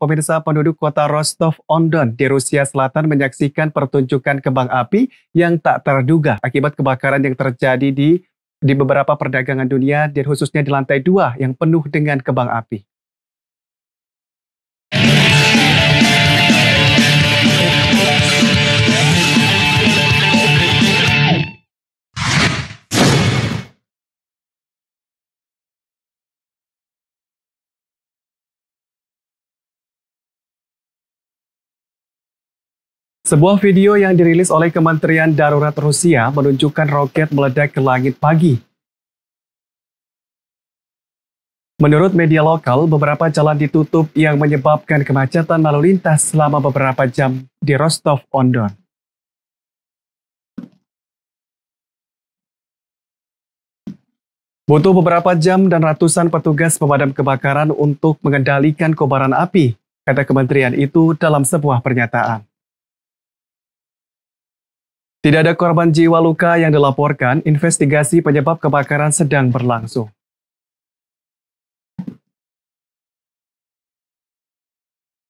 Pemirsa penduduk kota Rostov-on-Don di Rusia Selatan menyaksikan pertunjukan kembang api yang tak terduga akibat kebakaran yang terjadi di di beberapa perdagangan dunia dan khususnya di lantai dua yang penuh dengan kembang api. Sebuah video yang dirilis oleh Kementerian Darurat Rusia menunjukkan roket meledak ke langit pagi. Menurut media lokal, beberapa jalan ditutup yang menyebabkan kemacetan lalu lintas selama beberapa jam di Rostov-on-Don. Butuh beberapa jam dan ratusan petugas pemadam kebakaran untuk mengendalikan kobaran api, kata kementerian itu dalam sebuah pernyataan. Tidak ada korban jiwa luka yang dilaporkan, investigasi penyebab kebakaran sedang berlangsung.